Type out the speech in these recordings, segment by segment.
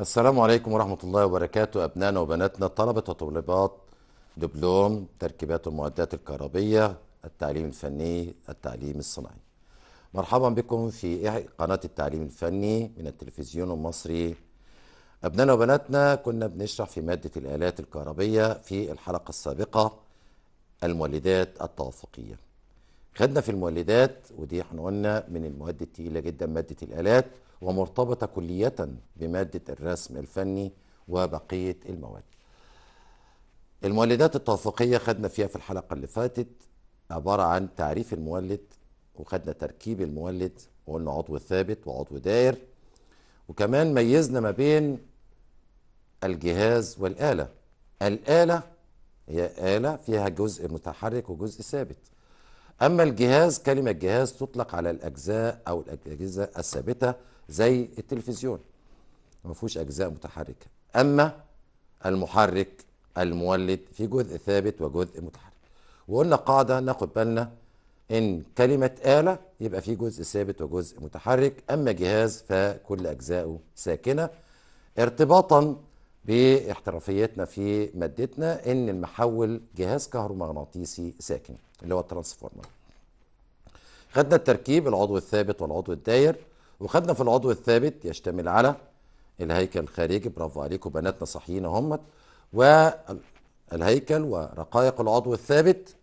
السلام عليكم ورحمة الله وبركاته أبنائنا وبناتنا طلبة وطلبات دبلوم تركيبات المعدات الكهربية التعليم الفني التعليم الصناعي مرحبا بكم في قناة التعليم الفني من التلفزيون المصري أبنائنا وبناتنا كنا بنشرح في مادة الآلات الكهربية في الحلقة السابقة المولدات التوافقية خدنا في المولدات ودي احنا قلنا من المواد التقيلة جدا مادة الآلات ومرتبطة كلية بمادة الرسم الفني وبقية المواد المولدات التوافقية خدنا فيها في الحلقة اللي فاتت عبارة عن تعريف المولد وخدنا تركيب المولد وقلنا عضو ثابت وعضو داير وكمان ميزنا ما بين الجهاز والآلة الآلة هي آلة فيها جزء متحرك وجزء ثابت أما الجهاز كلمة جهاز تطلق على الأجزاء أو الأجهزة الثابتة زي التلفزيون ما فيهوش اجزاء متحركه اما المحرك المولد في جزء ثابت وجزء متحرك وقلنا قاعده ناخد بالنا ان كلمه اله يبقى في جزء ثابت وجزء متحرك اما جهاز فكل اجزائه ساكنه ارتباطا باحترافيتنا في مادتنا ان المحول جهاز كهرومغناطيسي ساكن اللي هو الترانسفورمر خدنا التركيب العضو الثابت والعضو الداير وخدنا في العضو الثابت يشتمل على الهيكل الخارجي برافو عليكم بناتنا صحيين اهمت والهيكل ورقائق العضو الثابت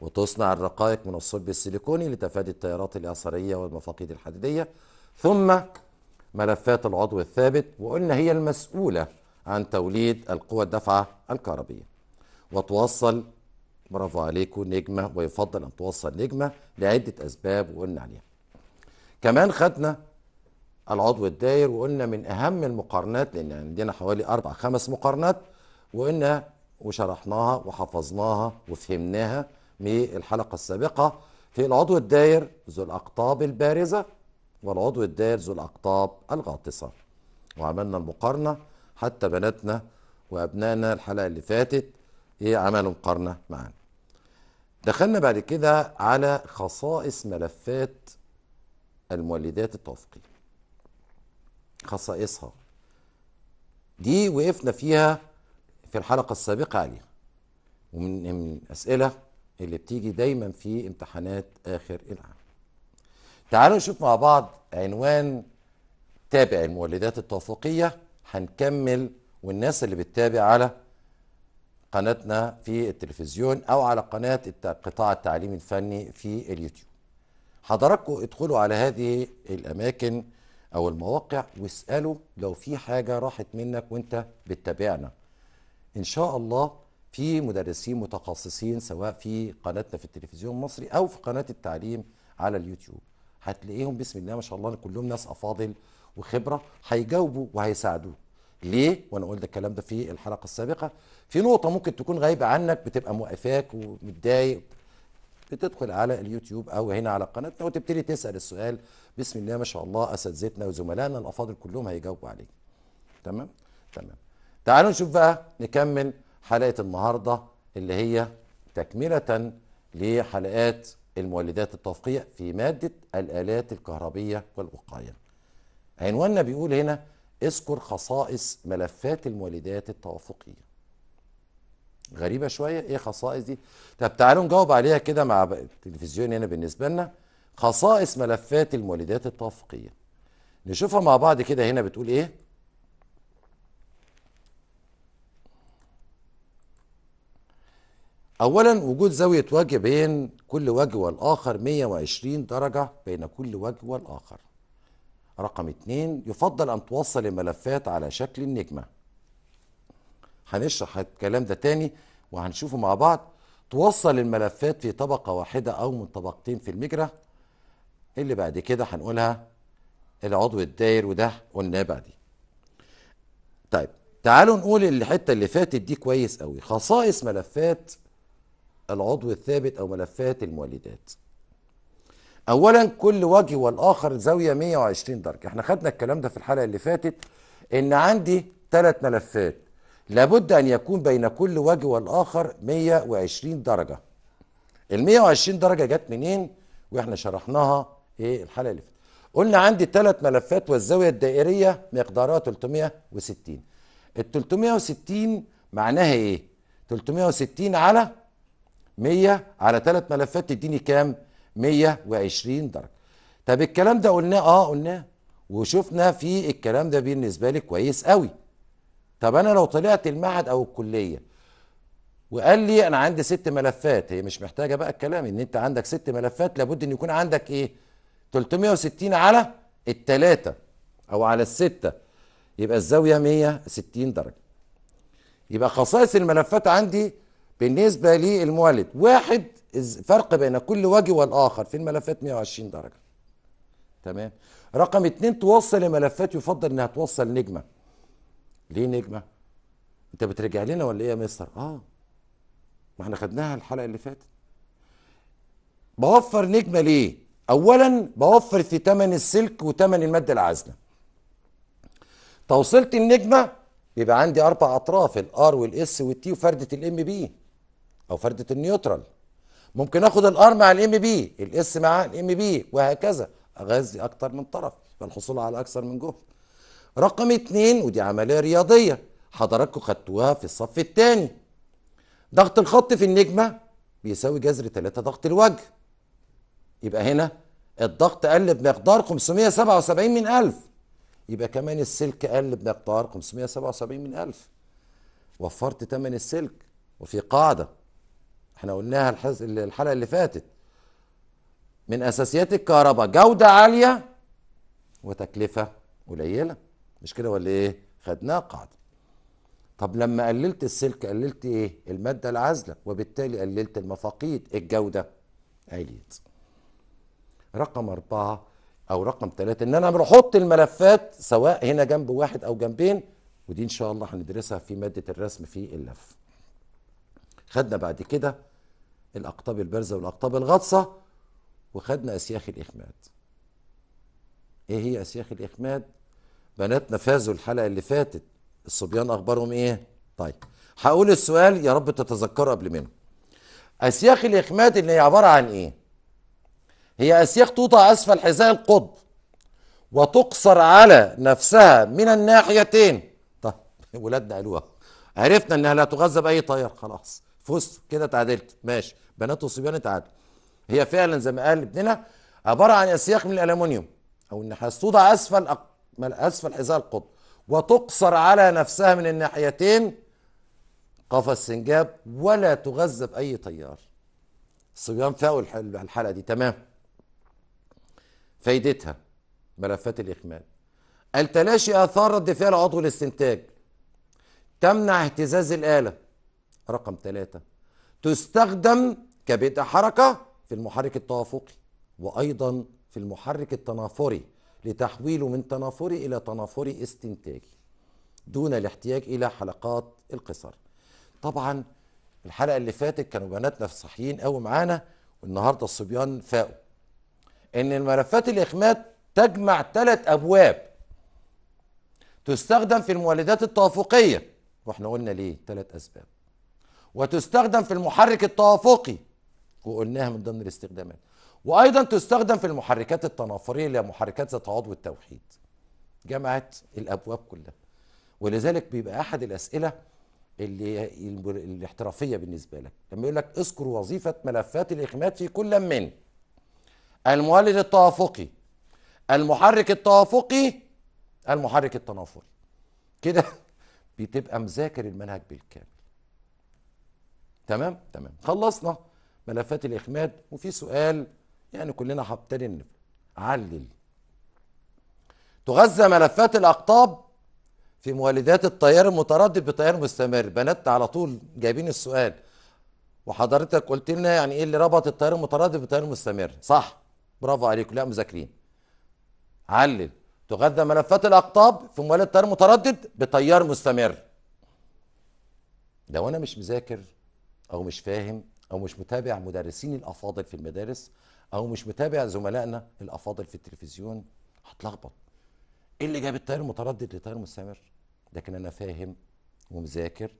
وتصنع الرقائق من الصلب السيليكوني لتفادي التيارات الاثريه والمفاقيد الحديديه ثم ملفات العضو الثابت وقلنا هي المسؤوله عن توليد القوى الدفعه الكهربيه وتوصل برافو عليكم نجمه ويفضل ان توصل نجمه لعده اسباب وقلنا عليها كمان خدنا العضو الداير وقلنا من اهم المقارنات لان عندنا حوالي اربع خمس مقارنات وقلنا وشرحناها وحفظناها وفهمناها من الحلقه السابقه في العضو الداير ذو الاقطاب البارزه والعضو الداير ذو الاقطاب الغاطسه وعملنا المقارنه حتى بناتنا وابنائنا الحلقه اللي فاتت ايه عملوا مقارنه معانا دخلنا بعد كده على خصائص ملفات المولدات التوافقيه خصائصها دي وقفنا فيها في الحلقة السابقة عليها ومن الأسئلة اللي بتيجي دايما في امتحانات آخر العام تعالوا نشوف مع بعض عنوان تابع المولدات التوافقية هنكمل والناس اللي بتتابع على قناتنا في التلفزيون او على قناة القطاع التعليم الفني في اليوتيوب حضراتكم ادخلوا على هذه الاماكن او المواقع واساله لو في حاجه راحت منك وانت بتتابعنا ان شاء الله في مدرسين متخصصين سواء في قناتنا في التلفزيون المصري او في قناه التعليم على اليوتيوب هتلاقيهم بسم الله ما شاء الله كلهم ناس افاضل وخبره هيجاوبوا وهيساعدوك ليه وانا قلت الكلام ده في الحلقه السابقه في نقطه ممكن تكون غايبه عنك بتبقى موقفاك ومتضايق بتدخل على اليوتيوب او هنا على قناتنا وتبتدي تسال السؤال بسم الله ما شاء الله اساتذتنا وزملائنا الافاضل كلهم هيجاوبوا عليك تمام تمام تعالوا نشوف بقى نكمل حلقه النهارده اللي هي تكمله لحلقات المولدات التوفيقيه في ماده الالات الكهربيه والوقايه عنواننا بيقول هنا اذكر خصائص ملفات المولدات التوافقيه غريبه شويه ايه خصائص دي طب تعالوا نجاوب عليها كده مع التلفزيون هنا بالنسبه لنا خصائص ملفات المولدات التوافقيه نشوفها مع بعض كده هنا بتقول ايه اولا وجود زاويه وجه بين كل وجه والاخر 120 درجه بين كل وجه والاخر رقم اتنين يفضل ان توصل الملفات على شكل النجمه هنشرح الكلام ده تاني وهنشوفه مع بعض توصل الملفات في طبقة واحدة أو من طبقتين في المجرة اللي بعد كده هنقولها العضو الداير وده قلناه بعدين طيب تعالوا نقول الحتة اللي فاتت دي كويس قوي خصائص ملفات العضو الثابت أو ملفات المولدات أولا كل وجه والآخر زاوية 120 درجة احنا خدنا الكلام ده في الحلقة اللي فاتت إن عندي ثلاث ملفات لابد أن يكون بين كل وجه والآخر 120 درجة ال 120 درجة جت منين واحنا شرحناها ايه الحلقة اللي فاتت قلنا عندي ثلاث ملفات والزاوية الدائرية مقدارها 360 ال 360 معناها ايه 360 على 100 على ثلاث ملفات تديني كام 120 درجة طب الكلام ده قلناه اه قلناه وشفنا في الكلام ده بالنسبة لي كويس قوي طب انا لو طلعت المعهد او الكليه وقال لي انا عندي ست ملفات هي مش محتاجه بقى الكلام ان انت عندك ست ملفات لابد ان يكون عندك ايه 360 على الثلاثه او على السته يبقى الزاويه 160 درجه يبقى خصائص الملفات عندي بالنسبه للمولد واحد فرق بين كل وجه والاخر في الملفات 120 درجه تمام رقم اتنين توصل الملفات يفضل انها توصل نجمه ليه نجمه انت بترجع لنا ولا ايه يا مستر اه ما احنا خدناها الحلقه اللي فاتت بوفر نجمه ليه اولا بوفر في ثمن السلك وثمن الماده العازله توصيلة النجمه بيبقى عندي اربع اطراف الار والاس والتي وفرده الام بي او فرده النيوترال ممكن اخد الار مع الام بي الاس مع الام بي وهكذا اغذي اكتر من طرف يبقى الحصول على اكثر من جهد رقم اتنين ودي عملية رياضية حضراتكم خدتوها في الصف الثاني ضغط الخط في النجمة بيساوي جذر تلاتة ضغط الوجه يبقى هنا الضغط قل بمقدار 577 من 1000 يبقى كمان السلك قل بمقدار 577 من 1000 وفرت ثمن السلك وفي قاعدة احنا قلناها الحلقة اللي فاتت من أساسيات الكهرباء جودة عالية وتكلفة قليلة مش كده ولا ايه خدناها قاعده طب لما قللت السلك قللت ايه الماده العازله وبالتالي قللت المفاقيد الجوده عليت رقم أربعة أو رقم ثلاثة إن أنا بحط الملفات سواء هنا جنب واحد أو جنبين ودي إن شاء الله هندرسها في مادة الرسم في اللف. خدنا بعد كده الأقطاب البارزة والأقطاب الغطسة وخدنا أسياخ الإخماد. إيه هي أسياخ الإخماد؟ بناتنا فازوا الحلقه اللي فاتت الصبيان اخبارهم ايه طيب هقول السؤال يا رب تتذكره قبل منه اسياخ الاخماد اللي هي عباره عن ايه هي اسياخ توضع اسفل حذاء القطب وتقصر على نفسها من الناحيتين طيب ولادنا قالوها عرفنا انها لا تغذى باي طيار خلاص فزت كده اتعادلت ماشي بنات وصبيان اتعادلوا هي فعلا زي ما قال ابننا عباره عن اسياخ من الالومنيوم او النحاس توضع اسفل اسفل حذاء القطب وتقصر على نفسها من الناحيتين قفا السنجاب ولا تغذب اي تيار الصبيان فاقوا الحلقه دي تمام فايدتها ملفات الاكمال التلاشي اثار رد فعل عضو الاستنتاج تمنع اهتزاز الاله رقم ثلاثة تستخدم كبدء حركه في المحرك التوافقي وايضا في المحرك التنافري لتحويله من تنافري إلى تنافري استنتاجي دون الاحتياج إلى حلقات القصر طبعا الحلقة اللي فاتت كانوا بناتنا في صحيين قوي معانا والنهاردة الصبيان فاقوا إن الملفات الإخماد تجمع ثلاث أبواب تستخدم في المولدات التوافقية واحنا قلنا ليه ثلاث أسباب وتستخدم في المحرك التوافقي وقلناها من ضمن الاستخدامات وايضا تستخدم في المحركات التنافريه اللي هي محركات ذات عضو التوحيد جمعت الابواب كلها ولذلك بيبقى احد الاسئله اللي الاحترافيه بالنسبه لك لما يقول لك اذكر وظيفه ملفات الاخماد في كل من المولد التوافقي المحرك التوافقي المحرك التنافري كده بتبقى مذاكر المنهج بالكامل تمام تمام خلصنا ملفات الاخماد وفي سؤال يعني كلنا هبتدي علل تغذى ملفات الاقطاب في مولدات التيار المتردد بتيار مستمر بنات على طول جايبين السؤال وحضرتك قلت لنا يعني ايه اللي ربط التيار المتردد بالتيار المستمر صح برافو عليكم لا مذاكرين علل تغذى ملفات الاقطاب في مولد التيار المتردد بتيار مستمر لو انا مش مذاكر او مش فاهم او مش متابع مدرسين الافاضل في المدارس او مش متابع زملائنا الافاضل في التلفزيون هتلخبط ايه اللي جاب التيار المتردد لتيار مستمر لكن انا فاهم ومذاكر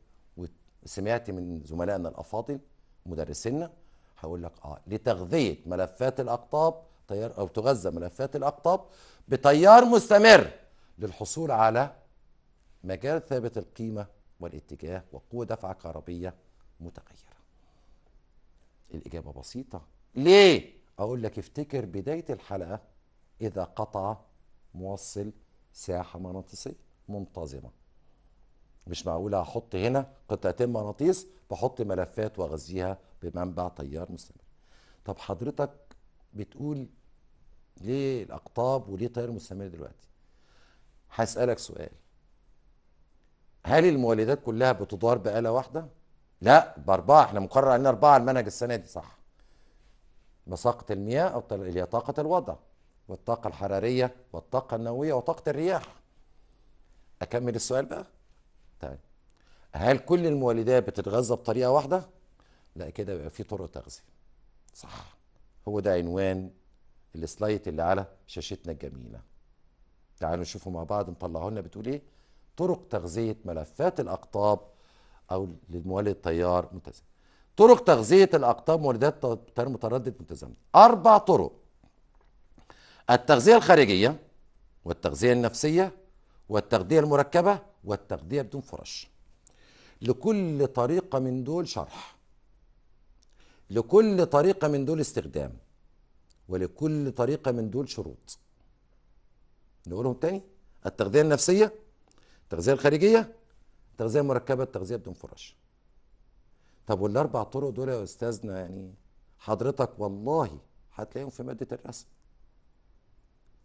وسمعت من زملائنا الافاضل مدرسينا هقول لك اه لتغذيه ملفات الاقطاب تيار او تغذى ملفات الاقطاب بتيار مستمر للحصول على مجال ثابت القيمه والاتجاه وقوه دفعه كهربيه متغيره الاجابه بسيطه ليه أقول لك افتكر بداية الحلقة إذا قطع موصل ساحة مغناطيسية منتظمة مش معقولة أحط هنا قطعتين مغناطيس بحط ملفات واغذيها بمنبع تيار مستمر طب حضرتك بتقول ليه الاقطاب وليه تيار مستمر دلوقتي هسالك سؤال هل المولدات كلها بتدار بآلة واحدة؟ لا بأربعة احنا مقرر علينا أربعة المنهج السنة دي صح بساقة المياه أو اللي هي طاقة الوضع والطاقة الحرارية والطاقة النووية وطاقة الرياح أكمل السؤال بقى طيب هل كل المولدات بتتغذى بطريقة واحدة؟ لا كده بيبقى في طرق تغذية صح هو ده عنوان السلايت اللي على شاشتنا الجميلة تعالوا نشوفوا مع بعض نطلعه لنا بتقول ايه طرق تغذية ملفات الأقطاب أو للمولد التيار متزن طرق تغذية الأقطاب موردات متردد متزامنة أربع طرق التغذية الخارجية والتغذية النفسية والتغذية المركبة والتغذية بدون فرش لكل طريقة من دول شرح لكل طريقة من دول استخدام ولكل طريقة من دول شروط نقولهم تاني التغذية النفسية التغذية الخارجية التغذية المركبة التغذية بدون فرش طب والاربع طرق دول يا استاذنا يعني حضرتك والله هتلاقيهم في ماده الرسم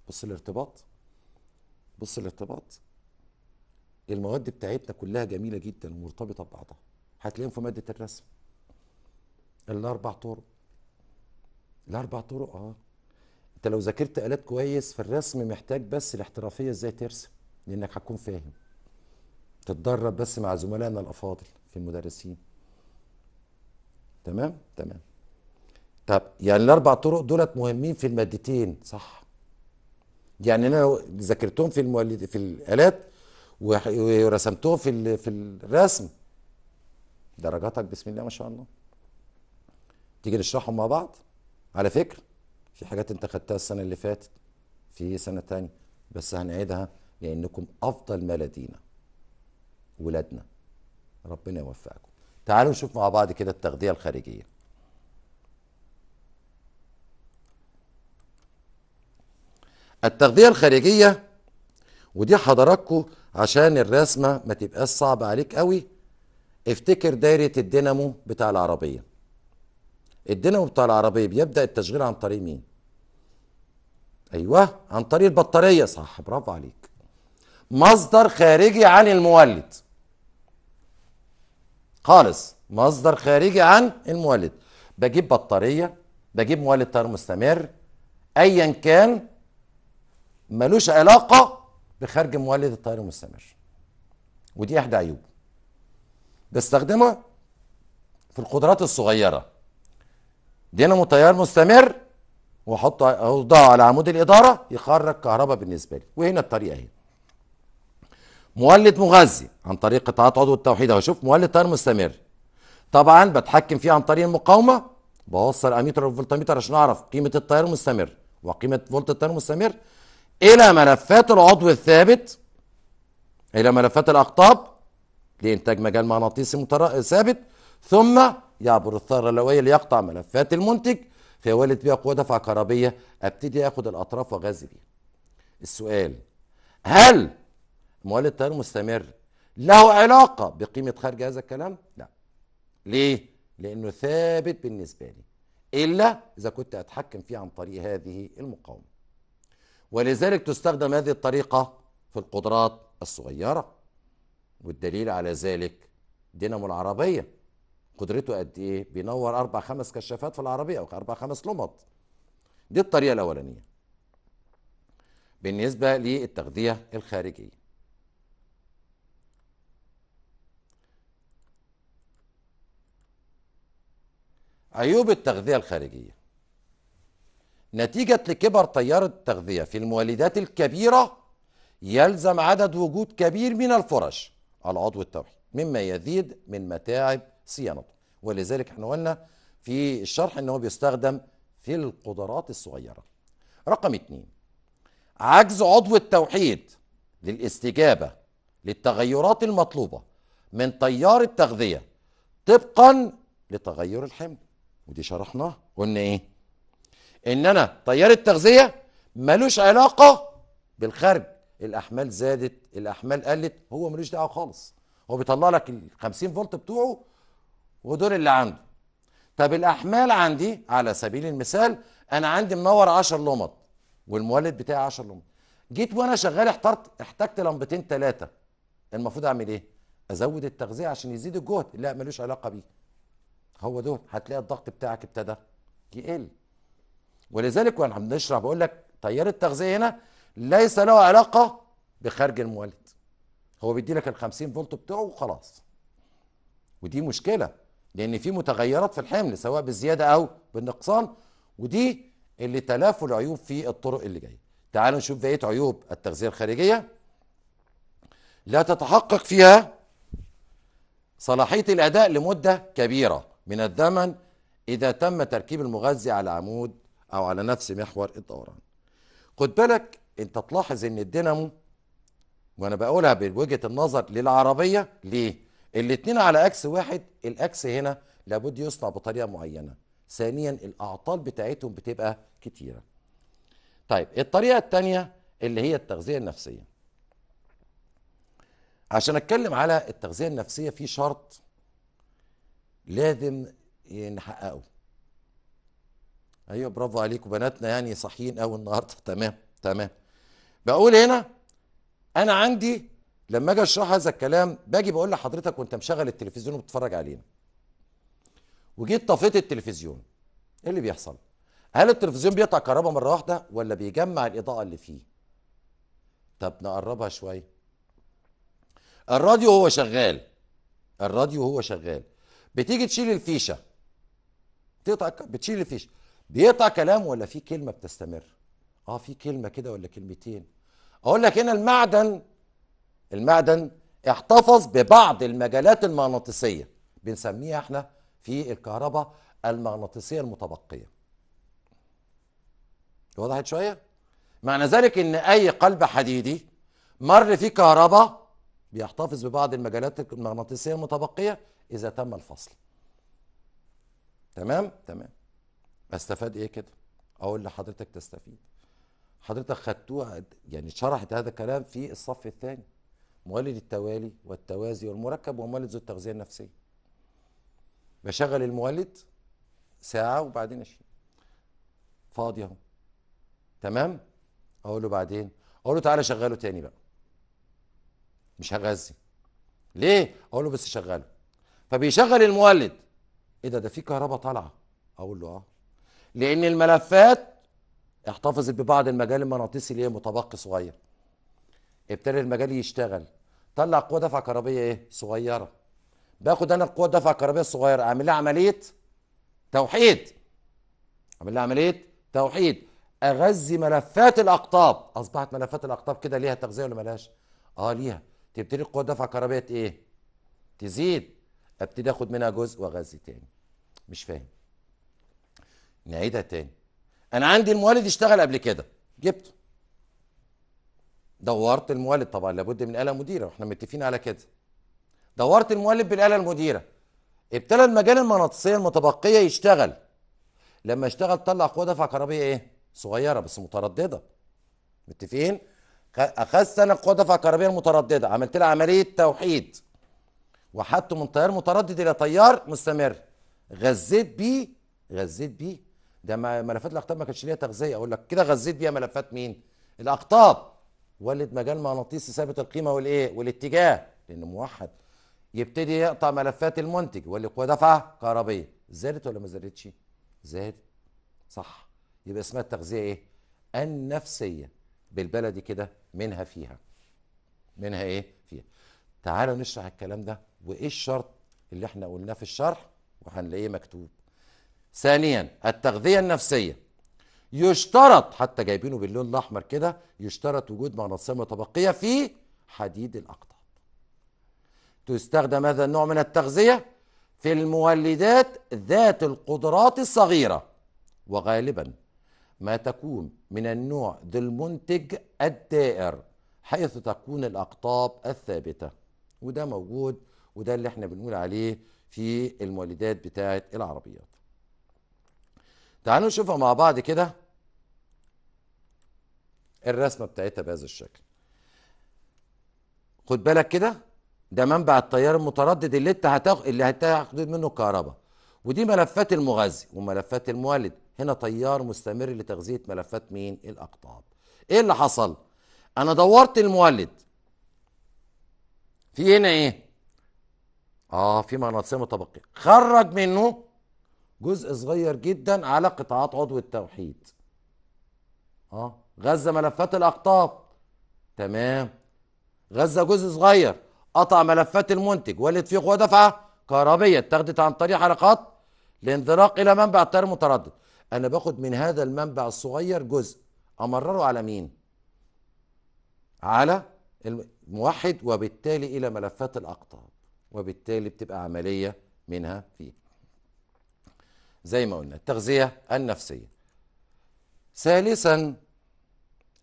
بص الارتباط بص الارتباط المواد بتاعتنا كلها جميله جدا ومرتبطه ببعضها هتلاقيهم في ماده الرسم الاربع طرق الاربع طرق اه انت لو ذاكرت الات كويس في الرسم محتاج بس الاحترافيه ازاي ترسم لانك هتكون فاهم تتدرب بس مع زملائنا الافاضل في المدرسين تمام تمام طب يعني الاربع طرق دولت مهمين في المادتين صح يعني انا ذاكرتهم في المولد في الالات ورسمتهم في في الرسم درجاتك بسم الله ما شاء الله تيجي نشرحهم مع بعض على فكره في حاجات انت خدتها السنه اللي فاتت في سنه تانية بس هنعيدها لانكم افضل ما لدينا ولادنا ربنا يوفقكم تعالوا نشوف مع بعض كده التغذية الخارجية التغذية الخارجية ودي حضراتكم عشان الرسمة ما تبقاش صعبة عليك قوي افتكر دايرة الدينامو بتاع العربية الدينامو بتاع العربية بيبدأ التشغيل عن طريق مين؟ أيوه عن طريق البطارية صح برافو عليك مصدر خارجي عن المولد خالص مصدر خارجي عن المولد بجيب بطارية بجيب مولد تيار مستمر أيا كان ملوش علاقة بخارج مولد التيار المستمر ودي إحدى عيوبه بستخدمها في القدرات الصغيرة دينامو تيار مستمر واحطه اوضعه على عمود الاداره يخرج كهرباء بالنسبه لي وهنا الطريقه اهي مولد مغذي عن طريق قطاعات عضو التوحيد اهو شوف مولد تيار مستمر طبعا بتحكم فيه عن طريق المقاومه بوصل اميتر والفولتميتر عشان اعرف قيمه التيار المستمر وقيمه فولت التيار المستمر الى ملفات العضو الثابت الى ملفات الاقطاب لانتاج مجال مغناطيسي ثابت ثم يعبر الثغره اللويه ليقطع ملفات المنتج فيولد بها قوه دفع كهربيه ابتدي اخد الاطراف واغذي بيها السؤال هل موال التيار مستمر له علاقة بقيمة خارج هذا الكلام؟ لا ليه؟ لأنه ثابت بالنسبة لي إلا إذا كنت أتحكم فيه عن طريق هذه المقاومة ولذلك تستخدم هذه الطريقة في القدرات الصغيرة والدليل على ذلك دينامو العربية قدرته قد إيه؟ بينور أربع خمس كشافات في العربية أو أربع خمس لمط دي الطريقة الأولانية بالنسبة للتغذية الخارجية عيوب التغذية الخارجية نتيجة لكبر تيار التغذية في المولدات الكبيرة يلزم عدد وجود كبير من الفرش على عضو مما يزيد من متاعب صيانته ولذلك احنا قلنا في الشرح ان هو بيستخدم في القدرات الصغيرة رقم اتنين عجز عضو التوحيد للاستجابة للتغيرات المطلوبة من تيار التغذية طبقا لتغير الحمل ودي شرحناها قلنا ايه ان انا تيار التغذيه ملوش علاقه بالخارج الاحمال زادت الاحمال قلت هو ملوش دعوه خالص هو بيطلع لك ال 50 فولت بتوعه ودول اللي عنده طب الاحمال عندي على سبيل المثال انا عندي منور 10 لمط والمولد بتاعي 10 لمط جيت وانا شغال احترت احتجت لمبتين ثلاثه المفروض اعمل ايه ازود التغذيه عشان يزيد الجهد لا ملوش علاقه بيه هو ده هتلاقي الضغط بتاعك ابتدى يقل ولذلك وانا بنشرح بقول لك تيار التغذيه هنا ليس له علاقه بخارج المولد هو بيدي لك ال 50 فولت بتوعه وخلاص ودي مشكله لان في متغيرات في الحمل سواء بالزياده او بالنقصان ودي اللي تلافوا العيوب في الطرق اللي جايه تعالوا نشوف بقيه عيوب التغذيه الخارجيه لا تتحقق فيها صلاحيه الاداء لمده كبيره من الدمن إذا تم تركيب المغذي على عمود أو على نفس محور الدوران خد بالك أنت تلاحظ أن الدينامو وأنا بقولها بوجهة النظر للعربية ليه؟ الاتنين على أكس واحد الأكس هنا لابد يصنع بطريقة معينة ثانيا الأعطال بتاعتهم بتبقى كتيرة طيب الطريقة الثانية اللي هي التغذية النفسية عشان اتكلم على التغذية النفسية في شرط لازم نحققه ايوه برافو عليكم بناتنا يعني صحيين قوي النهارده تمام تمام بقول هنا انا عندي لما اجي اشرح هذا الكلام باجي بقول لحضرتك وانت مشغل التلفزيون وبتتفرج علينا وجيت طفيت التلفزيون ايه اللي بيحصل هل التلفزيون بيقطع كهرباء مره واحده ولا بيجمع الاضاءه اللي فيه طب نقربها شويه الراديو هو شغال الراديو هو شغال بتيجي تشيل الفيشه تقطع بتشيل الفيشه بيقطع كلام ولا في كلمه بتستمر اه في كلمه كده ولا كلمتين اقول لك هنا المعدن المعدن احتفظ ببعض المجالات المغناطيسيه بنسميها احنا في الكهرباء المغناطيسيه المتبقيه وضحت شويه معنى ذلك ان اي قلب حديدي مر فيه كهرباء بيحتفظ ببعض المجالات المغناطيسيه المتبقيه اذا تم الفصل تمام تمام استفاد ايه كده اقول لحضرتك تستفيد حضرتك خدتوها يعني شرحت هذا الكلام في الصف الثاني مولد التوالي والتوازي والمركب ومولد ذو التغذيه النفسيه بشغل المولد ساعه وبعدين اشيل فاضي اهو تمام اقول له بعدين اقول له تعالى شغله تاني بقى مش هغذي ليه اقول له بس شغله فبيشغل المولد ايه ده ده في كهرباء طالعه اقول له اه لان الملفات احتفظت ببعض المجال المغناطيسي اللي هي متبقي صغير ابتدى المجال يشتغل طلع قوه دفع كهربيه ايه صغيره باخد انا القوه الدفع الكهربائيه الصغيره اعمل لها عمليه توحيد اعمل لها عمليه توحيد اغذي ملفات الاقطاب اصبحت ملفات الاقطاب كده ليها تغذيه ولا ملهاش اه ليها تبتدي القوه الدفع الكهربائيه ايه تزيد ابتدي اخد منها جزء واغذي تاني مش فاهم نعيدها تاني انا عندي المولد اشتغل قبل كده جبته دورت المولد طبعا لابد من اله مديره واحنا متفقين على كده دورت المولد بالاله المديره ابتلى المجال المغناطيسيه المتبقيه يشتغل لما اشتغل طلع قوه دفع كهربيه ايه صغيره بس متردده متفقين اخذت انا قوه دفع كهربيه المتردده عملت لها عمليه توحيد وحدته من تيار متردد الى تيار مستمر غذيت بيه غذيت بيه ده ملفات الاقطاب ما كانتش ليها تغذيه اقول لك كده غذيت بيها ملفات مين الاقطاب ولد مجال مغناطيسي ثابت القيمه والايه والاتجاه لانه موحد يبتدي يقطع ملفات المنتج واللي قوه دفعه كهربيه زادت ولا ما زادتش زادت صح يبقى اسمها التغذيه ايه النفسيه بالبلدي كده منها فيها منها ايه فيها تعالوا نشرح الكلام ده وايه الشرط اللي احنا قلناه في الشرح وهنلاقيه مكتوب ثانيا التغذيه النفسيه يشترط حتى جايبينه باللون الاحمر كده يشترط وجود مناصير متبقيه في حديد الاقطاب تستخدم هذا النوع من التغذيه في المولدات ذات القدرات الصغيره وغالبا ما تكون من النوع ذي المنتج الدائر حيث تكون الاقطاب الثابته وده موجود وده اللي احنا بنقول عليه في المولدات بتاعه العربيات تعالوا نشوفها مع بعض كده الرسمه بتاعتها بهذا الشكل خد بالك كده ده منبع التيار المتردد اللي انت هتاخد اللي هتاخد منه الكهرباء ودي ملفات المغذي وملفات المولد هنا تيار مستمر لتغذيه ملفات مين الاقطاب ايه اللي حصل انا دورت المولد في هنا ايه اه في مغناطيسيه متبقيه خرج منه جزء صغير جدا على قطاعات عضو التوحيد اه غزه ملفات الاقطاب تمام غزه جزء صغير قطع ملفات المنتج ولد فيه قوه دفعه كهربيه اتخذت عن طريق حلقات الانزلاق الى منبع التيار المتردد انا باخد من هذا المنبع الصغير جزء امرره على مين على الم... موحد وبالتالي الى ملفات الاقطاب وبالتالي بتبقى عمليه منها فيه زي ما قلنا التغذيه النفسيه ثالثا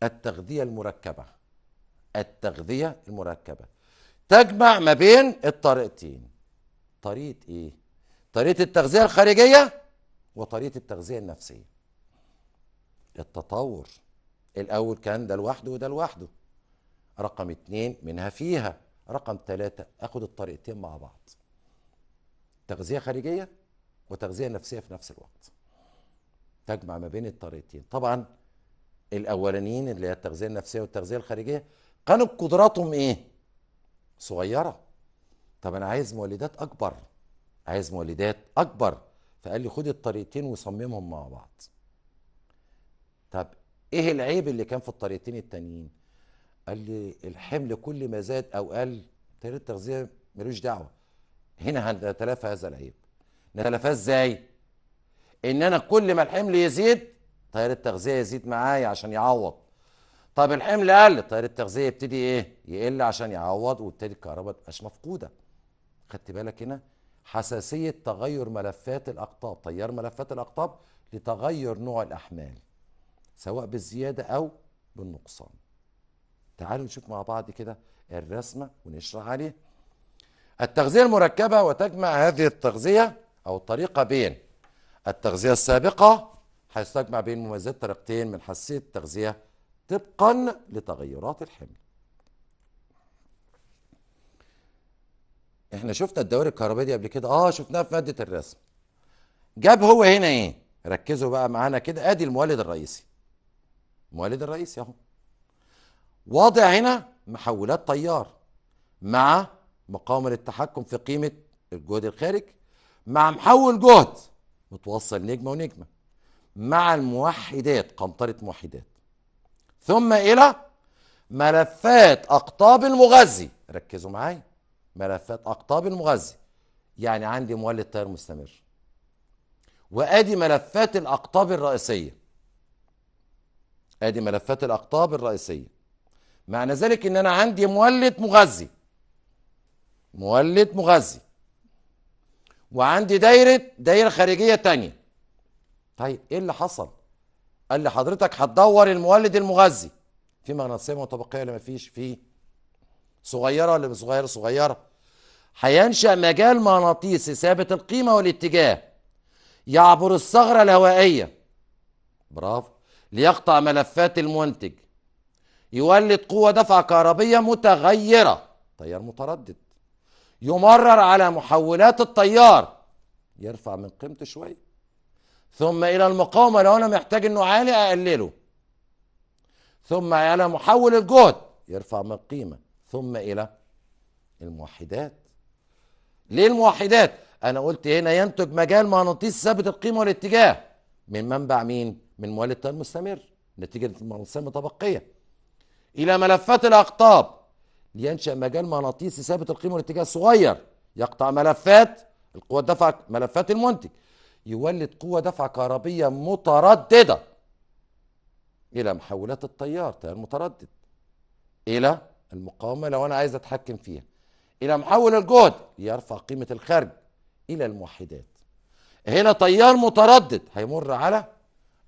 التغذيه المركبه التغذيه المركبه تجمع ما بين الطريقتين طريقه ايه طريقه التغذيه الخارجيه وطريقه التغذيه النفسيه التطور الاول كان ده لوحده وده لوحده رقم اتنين منها فيها رقم ثلاثة اخد الطريقتين مع بعض تغذية خارجية وتغذية نفسية في نفس الوقت تجمع ما بين الطريقتين طبعا الاولانيين اللي هي التغذية النفسية والتغذية الخارجية كانت قدراتهم ايه صغيرة طب انا عايز مولدات اكبر عايز مولدات اكبر فقال لي خد الطريقتين وصممهم مع بعض طب ايه العيب اللي كان في الطريقتين التانيين قال لي الحمل كل ما زاد او قل تيار التغذيه ملوش دعوه هنا هنتلافى هذا العيب نتلافاه ازاي ان انا كل ما الحمل يزيد تيار التغذيه يزيد معايا عشان يعوض طب الحمل قل تيار التغذيه يبتدي ايه يقل عشان يعوض وبالتالي الكهرباء تبقاش مفقوده خدت بالك هنا حساسيه تغير ملفات الاقطاب تيار ملفات الاقطاب لتغير نوع الاحمال سواء بالزياده او بالنقصان تعالوا نشوف مع بعض كده الرسمة ونشرح عليه التغذية المركبة وتجمع هذه التغذية أو الطريقة بين التغذية السابقة حيث تجمع بين مميزات طريقتين من حساسية التغذية طبقا لتغيرات الحمل احنا شفنا الدوري الكهربائي دي قبل كده اه شفناها في ماده الرسم جاب هو هنا ايه ركزوا بقى معانا كده ادي المولد الرئيسي المولد الرئيسي اهو واضع هنا محولات تيار مع مقاومة للتحكم في قيمة الجهد الخارج مع محول جهد متوصل نجمة ونجمة مع الموحدات قنطرة موحدات ثم إلى ملفات أقطاب المغذي ركزوا معايا ملفات أقطاب المغذي يعني عندي مولد تيار مستمر وادي ملفات الاقطاب الرئيسيه ادي ملفات الاقطاب الرئيسيه معنى ذلك ان انا عندي مولد مغذي مولد مغذي وعندي دايرة دايرة خارجية تانية طيب ايه اللي حصل قال لي حضرتك هتدور المولد المغذي في مغناطيسية متبقيه ولا مفيش في صغيرة ولا صغيرة صغيرة هينشأ مجال مغناطيسي ثابت القيمة والاتجاه يعبر الثغرة الهوائية برافو ليقطع ملفات المنتج يولد قوة دفع كهربية متغيرة تيار متردد يمرر على محولات التيار يرفع من قيمته شوية ثم إلى المقاومة لو أنا محتاج إنه عالي أقلله ثم على محول الجهد يرفع من القيمة ثم إلى الموحدات ليه الموحدات؟ أنا قلت هنا ينتج مجال مغناطيسي ثابت القيمة والاتجاه من منبع مين؟ من مولد تيار المستمر نتيجة المغناطيسية المتبقية إلى ملفات الأقطاب لينشأ مجال مغناطيسي ثابت القيمة والاتجاه الصغير يقطع ملفات القوة الدفع ملفات المنتج يولد قوة دفع كهربية مترددة إلى محولات التيار تيار متردد إلى المقاومة لو أنا عايز أتحكم فيها إلى محول الجهد يرفع قيمة الخارج إلى الموحدات هنا تيار متردد هيمر على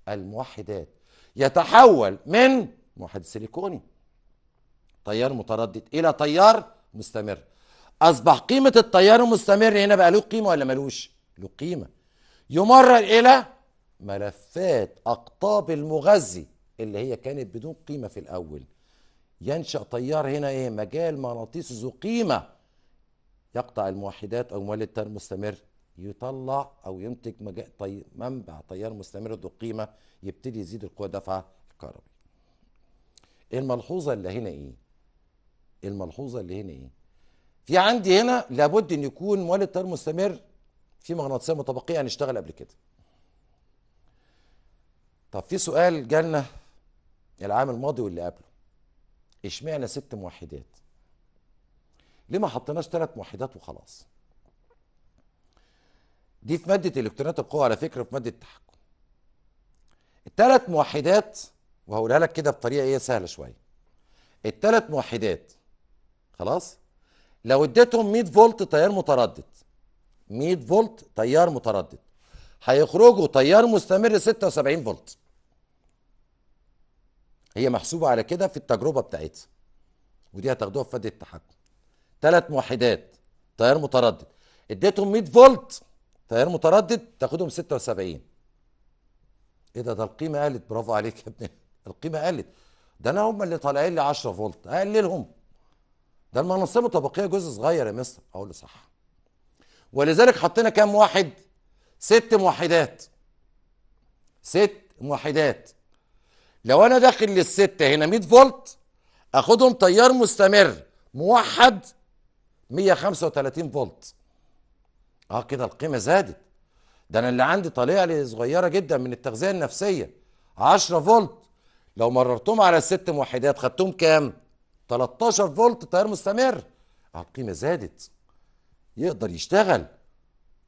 الموحدات يتحول من موحد سيليكوني تيار متردد الى تيار مستمر اصبح قيمه التيار المستمر هنا بقى له قيمه ولا ملوش له قيمه يمرر الى ملفات اقطاب المغذي اللي هي كانت بدون قيمه في الاول ينشا تيار هنا ايه مجال مغناطيسي ذو قيمه يقطع الموحدات او مولد تيار مستمر يطلع او ينتج مجال طي... منبع تيار مستمر ذو قيمه يبتدي يزيد القوه دفعه الكهرباء الملحوظه اللي هنا ايه الملحوظه اللي هنا ايه في عندي هنا لابد ان يكون مولد تيار مستمر في مغناطيسيه متبقيه هنشتغل قبل كده طب في سؤال جالنا العام الماضي واللي قبله اشمعنى ست موحدات ليه ما حطيناش ثلاث موحدات وخلاص دي في ماده الكترونات القوه على فكره في ماده التحكم الثلاث موحدات وهقولها لك كده بطريقه ايه سهله شويه الثلاث موحدات خلاص لو اديتهم 100 فولت تيار متردد 100 فولت تيار متردد هيخرجوا تيار مستمر 76 فولت هي محسوبه على كده في التجربه بتاعتها ودي هتاخدوها في فاده التحكم ثلاث موحدات تيار متردد اديتهم 100 فولت تيار متردد تاخدهم 76 ايه ده ده القيمه قلت برافو عليك يا ابني القيمه قلت ده انا هم اللي طالعين لي 10 فولت اقللهم ده المناصب الطبقيه جزء صغير يا مستر اقول له صح ولذلك حطينا كام واحد ست موحدات ست موحدات لو انا داخل للستة هنا 100 فولت اخدهم تيار مستمر موحد 135 فولت اه كده القيمه زادت ده انا اللي عندي طليعه صغيره جدا من التغذيه النفسيه 10 فولت لو مررتهم على الست موحدات خدتهم كام 13 فولت تيار مستمر القيمه زادت يقدر يشتغل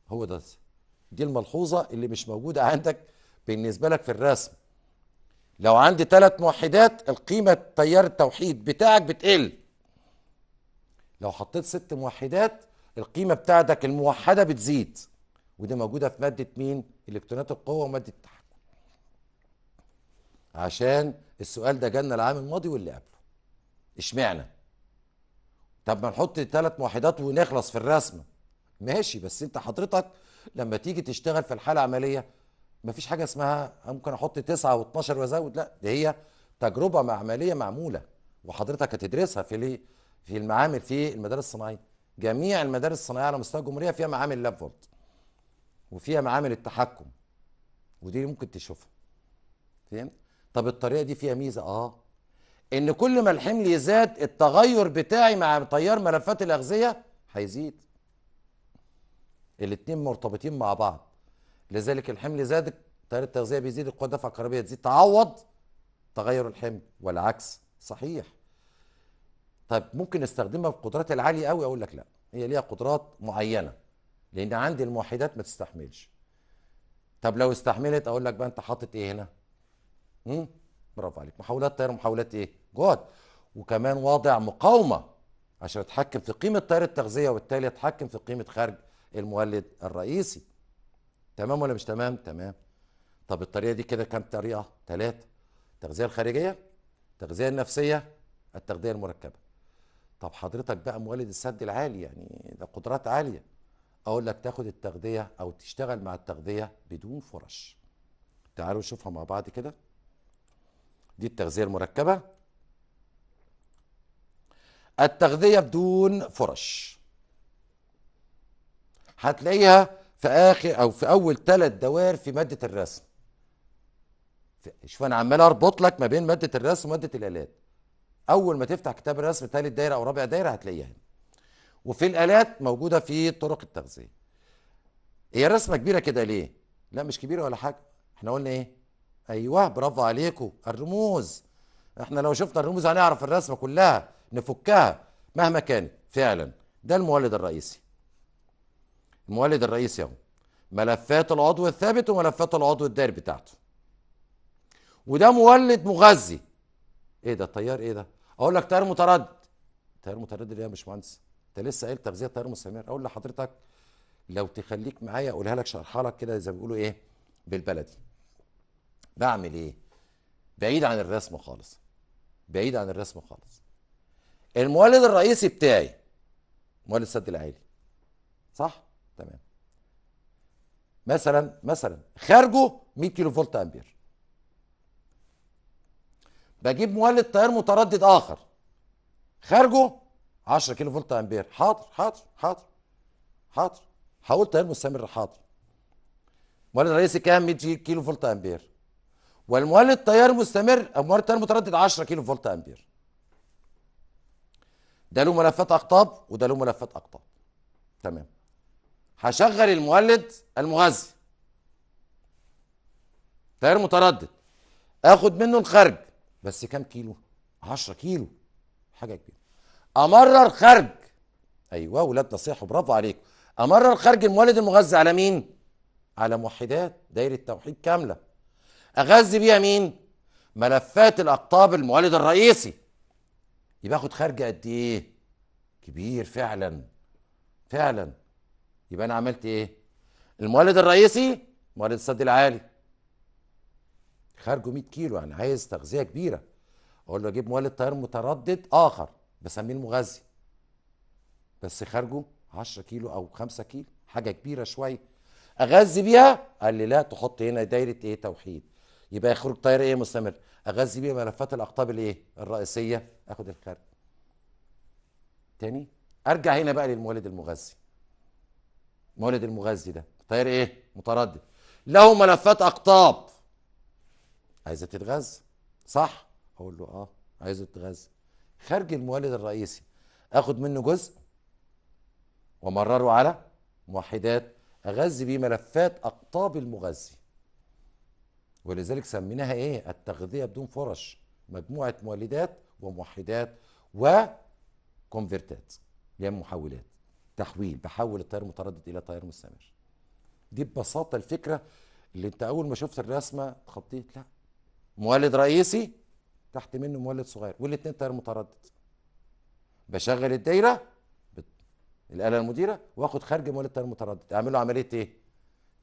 هو ده دي الملحوظه اللي مش موجوده عندك بالنسبه لك في الرسم لو عندي ثلاث موحدات القيمه تيار التوحيد بتاعك بتقل لو حطيت ست موحدات القيمه بتاعتك الموحده بتزيد ودي موجوده في ماده مين الكترونات القوه وماده التحكم عشان السؤال ده جالنا العام الماضي واللي قبله اشمعنى طب ما نحط ثلاث موحدات ونخلص في الرسمه ماشي بس انت حضرتك لما تيجي تشتغل في الحاله العمليه مفيش حاجه اسمها ممكن احط تسعة و12 وازود لا دي هي تجربه عمليه معموله وحضرتك هتدرسها في ليه في المعامل في المدارس الصناعيه جميع المدارس الصناعيه على مستوى الجمهوريه فيها معامل لاب فولت وفيها معامل التحكم ودي ممكن تشوفها فهمت طب الطريقه دي فيها ميزه اه ان كل ما الحمل يزاد التغير بتاعي مع تيار ملفات الاغذيه هيزيد الاتنين مرتبطين مع بعض لذلك الحمل زاد تيار التغذيه بيزيد القوه الدافعه الكهربائيه تزيد تعوض تغير الحمل والعكس صحيح طب ممكن استخدمها في قدرات العاليه قوي اقول لك لا هي ليها قدرات معينه لان عندي الموحدات ما تستحملش طب لو استحملت اقول لك بقى انت حاطط ايه هنا مم؟ برافو عليك محاولات طير محاولات ايه جهد وكمان واضع مقاومه عشان اتحكم في قيمه طيار التغذيه وبالتالي اتحكم في قيمه خارج المولد الرئيسي تمام ولا مش تمام تمام طب الطريقه دي كده كام طريقه ثلاثه التغذيه الخارجيه التغذيه النفسيه التغذيه المركبه طب حضرتك بقى مولد السد العالي يعني ده قدرات عاليه اقول لك تاخد التغذيه او تشتغل مع التغذيه بدون فرش تعالوا نشوفها مع بعض كده دي التغذية المركبة التغذية بدون فرش هتلاقيها في اخر او في اول ثلاث دوائر في مادة الرسم شوف انا عمال اربط لك ما بين مادة الرسم ومادة الالات اول ما تفتح كتاب الرسم ثالث دايرة او رابع دايرة هتلاقيها هنا وفي الالات موجودة في طرق التغذية هي الرسمة كبيرة كده ليه؟ لا مش كبيرة ولا حاجة احنا قلنا ايه؟ ايوه برافو عليكم الرموز احنا لو شفنا الرموز هنعرف الرسمه كلها نفكها مهما كانت فعلا ده المولد الرئيسي المولد الرئيسي اهو ملفات العضو الثابت وملفات العضو الداير بتاعته وده مولد مغذي ايه ده التيار ايه ده اقول لك تيار متردد تيار متردد ايه يا باشمهندس انت لسه قايل تغذيه تيار مستمر اقول لحضرتك لو تخليك معايا اقولها لك شرحها لك كده زي ما بيقولوا ايه بالبلدي بعمل ايه بعيد عن الرسم خالص بعيد عن الرسم خالص المولد الرئيسي بتاعي مولد السد العالي صح تمام مثلا مثلا خارجه 100 كيلو فولت امبير بجيب مولد تيار متردد اخر خارجه 10 كيلو فولت امبير حاضر حاضر حاضر حاضر هقول تيار مستمر حاضر مولد رئيسي كام 100 كيلو فولت امبير والمولد التيار المستمر او مولد التيار المتردد 10 كيلو فولت امبير ده له ملفات اقطاب وده له ملفات اقطاب تمام هشغل المولد المغذي تيار متردد اخد منه الخرج بس كام كيلو 10 كيلو حاجه كبيره امرر خرج ايوه ولاد نصيحه برافو عليكم امرر خرج المولد المغذي على مين على موحدات دايره توحيد كامله اغذي بيها مين ملفات الاقطاب المولد الرئيسي يبقى اخد خارج قد ايه كبير فعلا فعلا يبقى انا عملت ايه المولد الرئيسي مولد السد العالي خارجه 100 كيلو يعني عايز تغذيه كبيره اقول له اجيب مولد تيار متردد اخر بسميه المغذي بس خارجه 10 كيلو او 5 كيلو حاجه كبيره شويه اغذي بيها قال لي لا تحط هنا دايره ايه توحيد يبقى خروج طيار ايه مستمر اغذي بيه ملفات الاقطاب الايه الرئيسيه اخد الخارج تاني ارجع هنا بقى للمولد المغذي المولد المغذي ده طيار ايه متردد له ملفات اقطاب عايزه تتغذى صح اقول له اه عايزه تتغذى خارج المولد الرئيسي اخد منه جزء ومرره على موحدات اغذي بيه ملفات اقطاب المغذي ولذلك سميناها ايه التغذية بدون فرش مجموعة مولدات وموحدات وكونفرتات يعني محولات تحويل بحول التيار المتردد الى تيار مستمر دي ببساطة الفكرة اللي انت اول ما شفت الرسمة تخطيت لا مولد رئيسي تحت منه مولد صغير والاثنين تيار متردد بشغل الدايرة الآلة المديرة واخد خارج مولد التيار المتردد اعمل له عملية ايه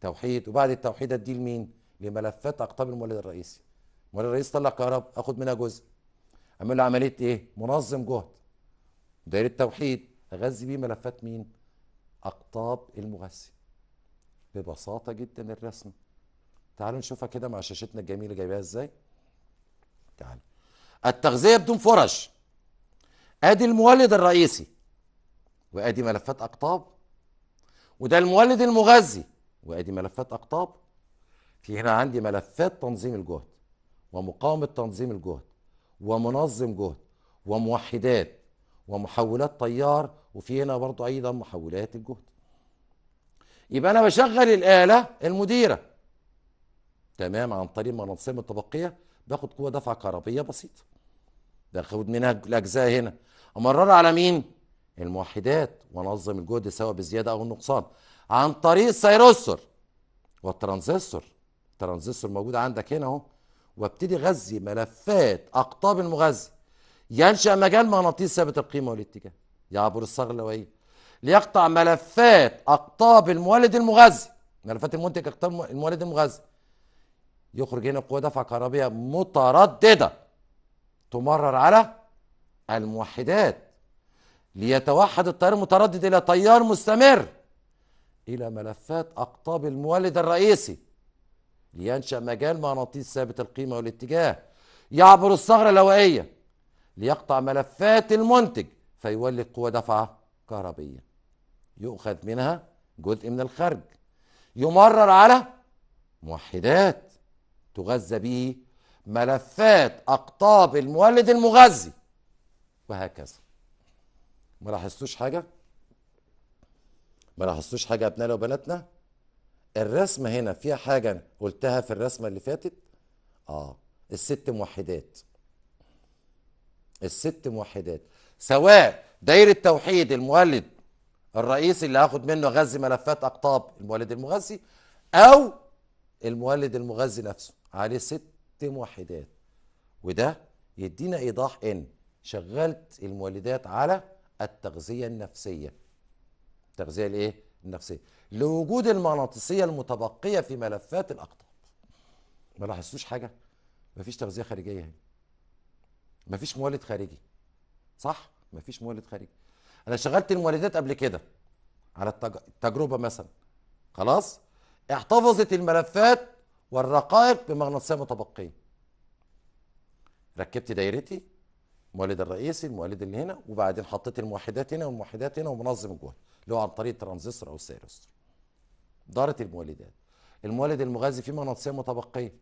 توحيد وبعد التوحيد اديه لمين لملفات اقطاب المولد الرئيسي المولد الرئيسي طلع كهرباء اخد منها جزء اعمل له عمليه ايه منظم جهد دايره توحيد اغذي بيه ملفات مين اقطاب المغذي ببساطه جدا الرسم تعالوا نشوفها كده مع شاشتنا الجميله جايبها ازاي تعال التغذيه بدون فرش ادي المولد الرئيسي وادي ملفات اقطاب وده المولد المغذي وادي ملفات اقطاب في هنا عندي ملفات تنظيم الجهد ومقاومة تنظيم الجهد ومنظم جهد وموحدات ومحولات تيار وفي هنا برضو أيضا محولات الجهد يبقى أنا بشغل الآلة المديرة تمام عن طريق منظمة الطبقية باخد قوة دفع كهربية بسيطة باخد منها الأجزاء هنا أمرر على مين؟ الموحدات وانظم الجهد سواء بزيادة أو النقصان عن طريق السيروستور والترانزستور ترانزستور موجود عندك هنا اهو وابتدي غذي ملفات اقطاب المغذي ينشا مجال مغناطيسي ثابت القيمه والاتجاه يعبر الصاغ اللوائيه ليقطع ملفات اقطاب المولد المغذي ملفات المنتج اقطاب المولد المغذي يخرج هنا قوه دفع كهربيه متردده تمرر على الموحدات ليتوحد التيار المتردد الى تيار مستمر الى ملفات اقطاب المولد الرئيسي لينشأ مجال مغناطيس ثابت القيمة والاتجاه يعبر الثغرة الهوائية ليقطع ملفات المنتج فيولد قوة دفعة كهربية يؤخذ منها جزء من الخرج يمرر على موحدات تغذى به ملفات أقطاب المولد المغذي وهكذا ما لاحظتوش حاجة؟ ما لاحظتوش حاجة أبنائنا وبناتنا؟ الرسمه هنا فيها حاجه قلتها في الرسمه اللي فاتت اه الست موحدات الست موحدات سواء دايره توحيد المولد الرئيسي اللي هاخد منه غزي ملفات اقطاب المولد المغذي او المولد المغذي نفسه عليه ست موحدات وده يدينا ايضاح ان شغلت المولدات على التغذيه النفسيه التغذيه الايه النفسيه لوجود المغناطيسيه المتبقيه في ملفات الاقطاب ما لاحظتوش حاجه مفيش تغذيه خارجيه هنا مفيش مولد خارجي صح مفيش مولد خارجي انا شغلت المولدات قبل كده على التجربه مثلا خلاص احتفظت الملفات والرقائق بمغناطيسيه متبقيه ركبت دايرتي المولد الرئيسي المولد اللي هنا وبعدين حطيت الموحدات هنا والموحدات هنا ومنظم جوه اللي هو عن طريق الترانزستور او السيرستور اداره المولدات المولد المغذي فيه مغناطيسيه متبقيه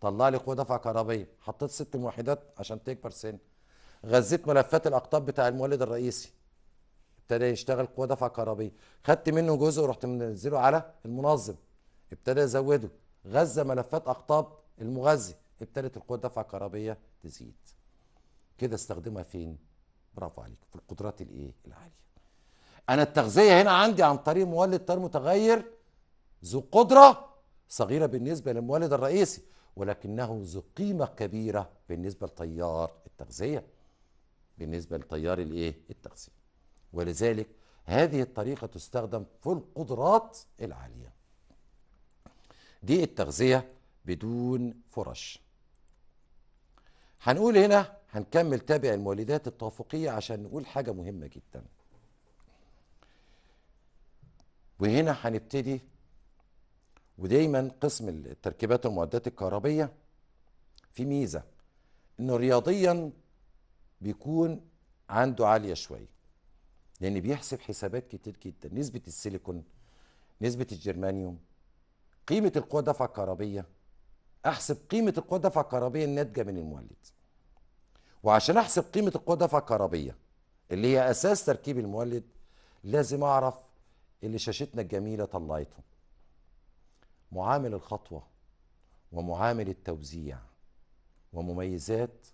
طلع لي قوه دفع كهربيه حطيت ست موحدات عشان تكبر سن غذيت ملفات الاقطاب بتاع المولد الرئيسي ابتدى يشتغل قوه دفع كهربيه خدت منه جزء ورحت منزله على المنظم ابتدى يزوده غذى ملفات اقطاب المغذي ابتدت القوه الدفع الكهربائيه تزيد كده استخدمها فين برافو عليك في القدرات الايه العاليه انا التغذيه هنا عندي عن طريق مولد تيار متغير ذو قدرة صغيرة بالنسبة للمولد الرئيسي ولكنه ذو قيمة كبيرة بالنسبة لتيار التغذية بالنسبة لتيار الايه التغذية ولذلك هذه الطريقة تستخدم في القدرات العالية دي التغذية بدون فرش هنقول هنا هنكمل تابع المولدات التوافقية عشان نقول حاجة مهمة جدا وهنا هنبتدي ودايما قسم التركيبات والمعدات الكهربية في ميزة انه رياضيا بيكون عنده عالية شوية لان بيحسب حسابات كتير جدا نسبة السيليكون نسبة الجرمانيوم قيمة القوة دفع الكهربية احسب قيمة القوة دفع الكهربية الناتجة من المولد وعشان احسب قيمة القوة دفع الكهربية اللي هي اساس تركيب المولد لازم اعرف اللي شاشتنا الجميلة طلعته معامل الخطوه ومعامل التوزيع ومميزات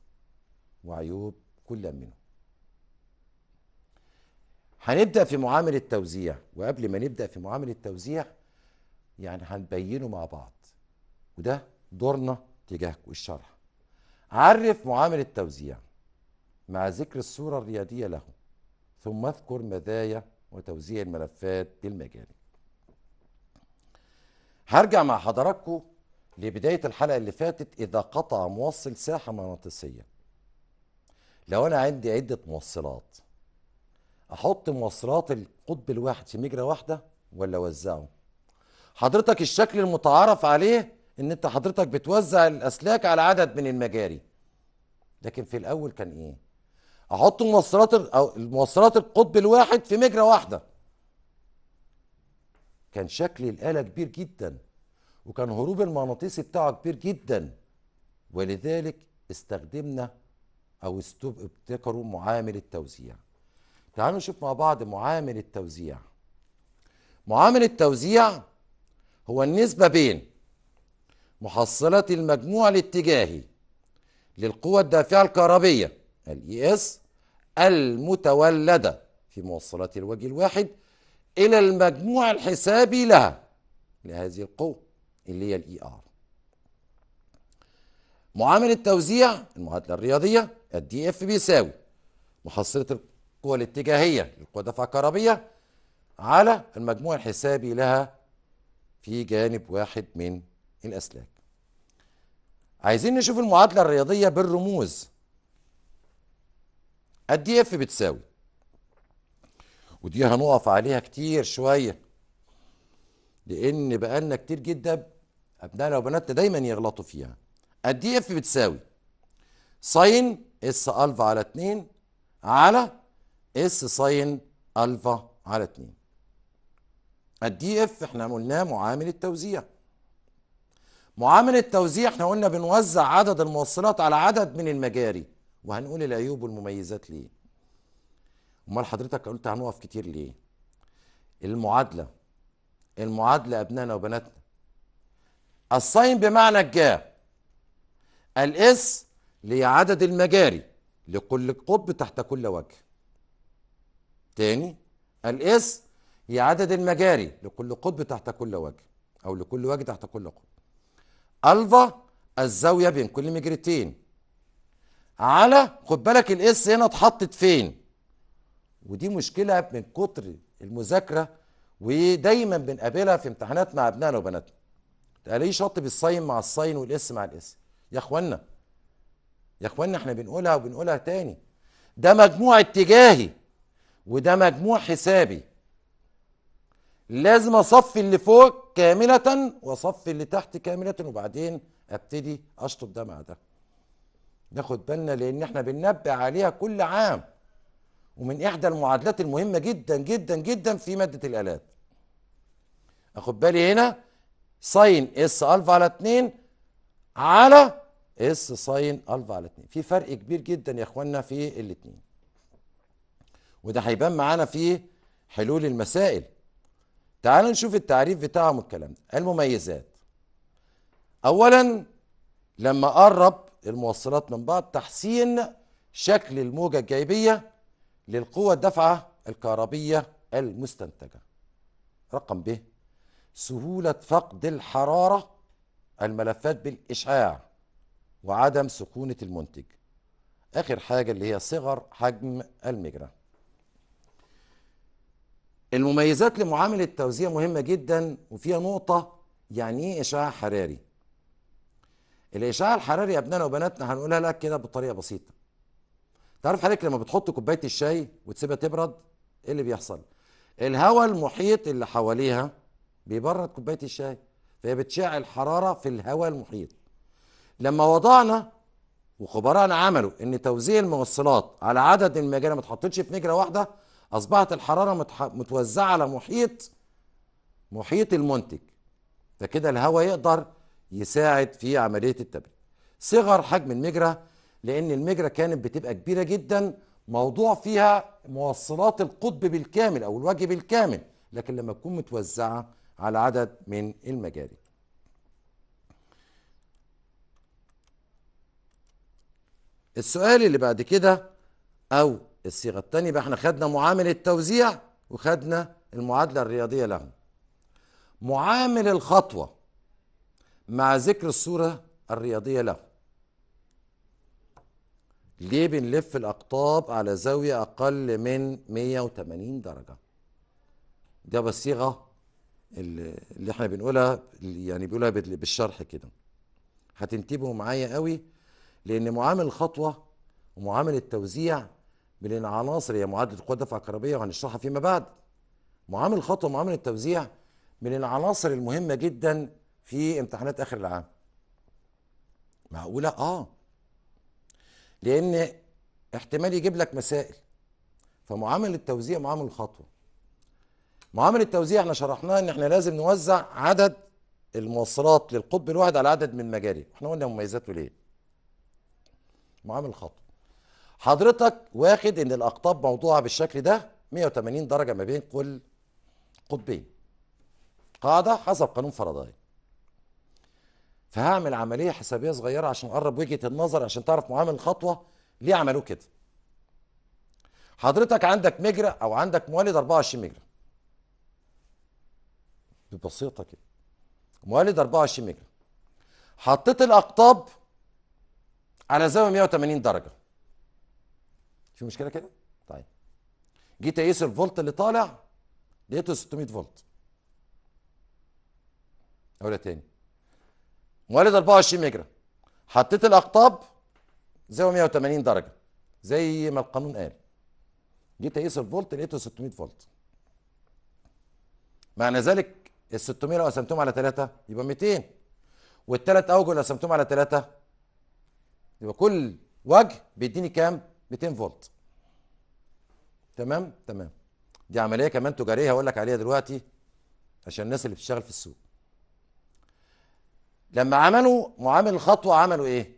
وعيوب كل منه هنبدا في معامل التوزيع وقبل ما نبدا في معامل التوزيع يعني هنبينه مع بعض وده دورنا تجاه الشرح عرف معامل التوزيع مع ذكر الصورة الريادية له ثم اذكر مزايا وتوزيع الملفات بالمجال هرجع مع حضراتكم لبداية الحلقة اللي فاتت إذا قطع موصل ساحة مغناطيسية لو أنا عندي عدة موصلات أحط موصلات القطب الواحد في مجرى واحدة ولا أوزعه حضرتك الشكل المتعارف عليه إن أنت حضرتك بتوزع الأسلاك على عدد من المجاري لكن في الأول كان إيه أحط موصلات الموصلات القطب الواحد في مجرى واحدة كان شكل الآلة كبير جدا وكان هروب المغناطيسي بتاعه كبير جدا ولذلك استخدمنا أو ابتكروا معامل التوزيع تعالوا نشوف مع بعض معامل التوزيع معامل التوزيع هو النسبة بين محصلة المجموع الاتجاهي للقوة الدافعة الكهربية ال ES المتولدة في موصلات الوجه الواحد إلى المجموع الحسابي لها لهذه القوة اللي هي الإي آر معامل التوزيع المعادلة الرياضية الدي اف بيساوي محصلة القوة الاتجاهية للقوة دفع الكهربيه على المجموع الحسابي لها في جانب واحد من الأسلاك عايزين نشوف المعادلة الرياضية بالرموز الدي اف بتساوي ودي هنقف عليها كتير شوية لأن بقالنا كتير جدا أبنائنا وبناتنا دايما يغلطوا فيها قد إيه إف بتساوي ساين اس ألفا على 2 على اس ساين ألفا على 2 قد إيه إف إحنا قلناه معامل التوزيع معامل التوزيع احنا قلنا بنوزع عدد الموصلات على عدد من المجاري وهنقول العيوب والمميزات ليه امال حضرتك قلت هنقف كتير ليه المعادله المعادله ابنائنا وبناتنا الصين بمعنى الجاء الاس لعدد المجاري لكل قطب تحت كل وجه تاني الاس هي عدد المجاري لكل قطب تحت كل وجه او لكل وجه تحت كل قطب الفا الزاويه بين كل مجرتين على خد بالك الاس هنا اتحطت فين ودي مشكله من كتر المذاكره ودايما بنقابلها في امتحانات مع ابنائنا وبناتنا تلاقيه شاطب الصين مع الصين والاس مع الاس يا اخوانا يا اخوانا احنا بنقولها وبنقولها تاني ده مجموع اتجاهي وده مجموع حسابي لازم اصفي اللي فوق كامله واصفي اللي تحت كامله وبعدين ابتدي اشطب ده مع ده ناخد بالنا لان احنا بننبه عليها كل عام ومن إحدى المعادلات المهمة جدا جدا جدا في مادة الآلات أخد بالي هنا ساين اس ألفا على 2 على اس ساين ألفا على 2 في فرق كبير جدا يا إخوانا في الاتنين وده هيبان معانا في حلول المسائل تعالوا نشوف التعريف بتاعهم والكلام ده المميزات اولا لما قرب الموصلات من بعض تحسين شكل الموجة الجايبية للقوى الدافعة الكهربية المستنتجة رقم ب سهولة فقد الحرارة الملفات بالإشعاع وعدم سخونة المنتج آخر حاجة اللي هي صغر حجم المجرى المميزات لمعامل التوزيع مهمة جدا وفيها نقطة يعني ايه إشعاع حراري الإشعاع الحراري يا ابنائنا وبناتنا هنقولها لك كده بطريقة بسيطة تعرف حضرتك لما بتحط كوبايه الشاي وتسيبها تبرد ايه اللي بيحصل الهواء المحيط اللي حواليها بيبرد كوبايه الشاي فهي بتشعل حراره في الهواء المحيط لما وضعنا وخبراءنا عملوا ان توزيع الموصلات على عدد المجاري ما اتحطتش في مجرى واحده اصبحت الحراره متح... متوزعه على محيط محيط المنتج فكده الهواء يقدر يساعد في عمليه التبريد صغر حجم المجرى لأن المجرى كانت بتبقى كبيرة جدا موضوع فيها موصلات القطب بالكامل أو الوجه بالكامل لكن لما تكون متوزعة على عدد من المجاري السؤال اللي بعد كده أو الصيغة الثانية بقى احنا خدنا معامل التوزيع وخدنا المعادلة الرياضية له معامل الخطوة مع ذكر الصورة الرياضية له ليه بنلف الأقطاب على زاوية أقل من 180 درجة ده بالصيغة اللي احنا بنقولها يعني بيقولها بالشرح كده هتنتبهوا معايا قوي لأن معامل الخطوة ومعامل التوزيع من العناصر هي معادلة القوة الدفع الكهربية وهنشرحها فيما بعد معامل الخطوة ومعامل التوزيع من العناصر المهمة جدا في امتحانات آخر العام معقولة؟ آه لان احتمال يجيب لك مسائل فمعامل التوزيع معامل خطوه معامل التوزيع احنا شرحناه ان احنا لازم نوزع عدد الموصلات للقطب الواحد على عدد من مجاري احنا قلنا مميزاته ليه معامل خطوه حضرتك واخد ان الاقطاب موضوعه بالشكل ده 180 درجه ما بين كل قطبين قاعده حسب قانون فرضايه فهعمل عمليه حسابيه صغيره عشان اقرب وجهه النظر عشان تعرف معامل الخطوه ليه عملوه كده حضرتك عندك مجرى او عندك مولد 24 مجرى ببسيطه كده مولد 24 مجرى حطيت الاقطاب على زاويه 180 درجه في مشكله كده طيب جيت اقيس الفولت اللي طالع لقيته 600 فولت اولى تاني مواليد 24 ميجرا حطيت الاقطاب زاويه 180 درجه زي ما القانون قال جيت اقيس الفولت لقيته 600 فولت معنى ذلك ال 600 لو قسمتهم على 3 يبقى 200 والثلاث اوجه لو قسمتهم على 3 يبقى كل وجه بيديني كام 200 فولت تمام تمام دي عمليه كمان تجاريه هقول لك عليها دلوقتي عشان الناس اللي بتشتغل في السوق لما عملوا معامل الخطوه عملوا ايه؟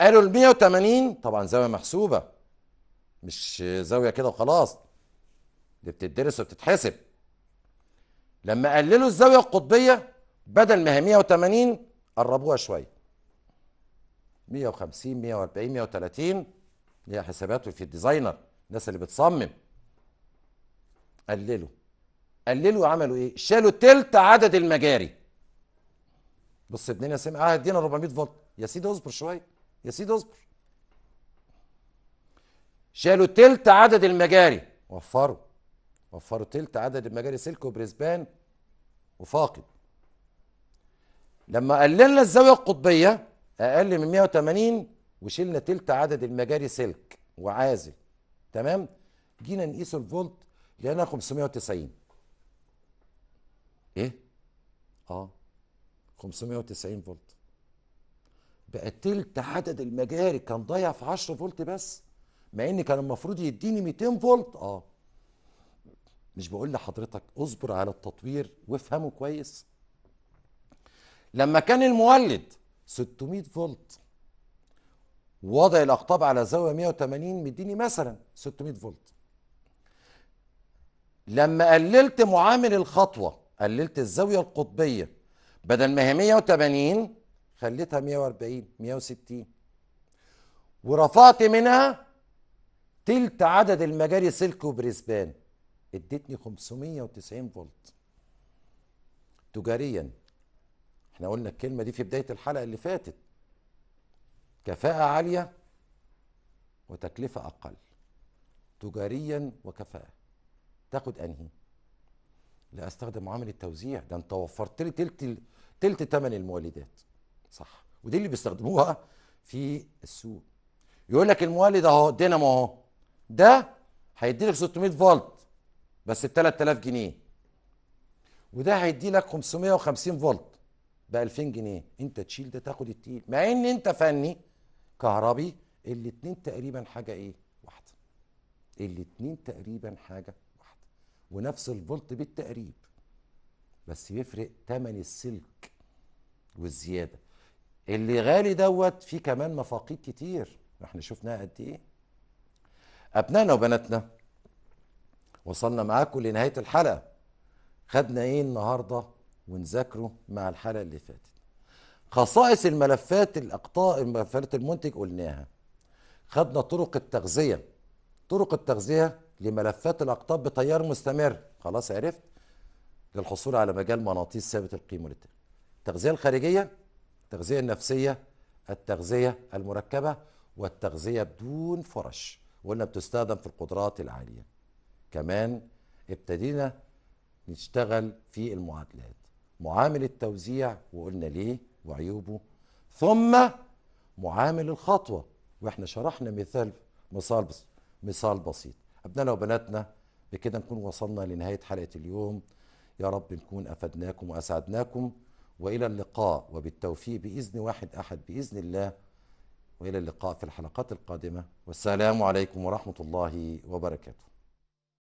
قالوا ال 180 طبعا زاويه محسوبه مش زاويه كده وخلاص دي بتدرس وبتتحسب لما قللوا الزاويه القطبيه بدل ما هي 180 قربوها شويه 150 140 130 ليها حسابات في الديزاينر الناس اللي بتصمم قللوا قللوا عملوا ايه؟ شالوا تلت عدد المجاري بص ابننا يا سامي اه ادينا 400 فولت يا سيدي اصبر شويه يا سيدي اصبر شالوا تلت عدد المجاري وفروا وفروا تلت عدد المجاري سلك وبريسبان وفاقد لما قللنا الزاويه القطبيه اقل من 180 وشلنا تلت عدد المجاري سلك وعازل تمام جينا نقيس الفولت لقينا 590 ايه اه 590 فولت بقت تلت عدد المجاري كان ضايع في 10 فولت بس مع ان كان المفروض يديني 200 فولت اه مش بقول لحضرتك اصبر على التطوير وافهمه كويس لما كان المولد 600 فولت ووضع الاقطاب على زاويه 180 مديني مثلا 600 فولت لما قللت معامل الخطوه قللت الزاويه القطبيه بدل ما هي 180 خليتها 140 160 ورفعت منها تلت عدد المجاري سلك وبريسبان اديتني 590 فولت تجاريا احنا قلنا الكلمه دي في بدايه الحلقه اللي فاتت كفاءه عاليه وتكلفه اقل تجاريا وكفاءه تاخد انهي لا استخدم عامل التوزيع ده انت وفرت لي تلت تلت تمن المولدات صح ودي اللي بيستخدموها في السوق يقول لك المولد اهو الدينامو اهو ده هيدي لك 600 فولت بس ب 3000 جنيه وده هيدي لك 550 فولت ب 2000 جنيه انت تشيل ده تاخد التيل مع ان انت فني كهربي الاثنين تقريبا حاجه ايه واحده الاثنين تقريبا حاجه واحده ونفس الفولت بالتقريب بس يفرق تمن السلك والزياده اللي غالي دوت فيه كمان مفاقيد كتير احنا شفناها قد ايه ابنائنا وبناتنا وصلنا معاكم لنهايه الحلقه خدنا ايه النهارده ونذاكره مع الحلقه اللي فاتت خصائص الملفات الاقطاء الملفات المنتج قلناها خدنا طرق التغذيه طرق التغذيه لملفات الاقطاب بتيار مستمر خلاص عرفت للحصول على مجال مغناطيس ثابت القيمه للتغذيه التغذية الخارجية التغذية النفسية التغذية المركبة والتغذية بدون فرش وقلنا بتستخدم في القدرات العالية كمان ابتدينا نشتغل في المعادلات معامل التوزيع وقلنا ليه وعيوبه ثم معامل الخطوة واحنا شرحنا مثال مثال بس مثال بسيط أبنائنا وبناتنا بكده نكون وصلنا لنهاية حلقة اليوم يا رب نكون أفدناكم وأسعدناكم والى اللقاء وبالتوفيق باذن واحد احد باذن الله والى اللقاء في الحلقات القادمه والسلام عليكم ورحمه الله وبركاته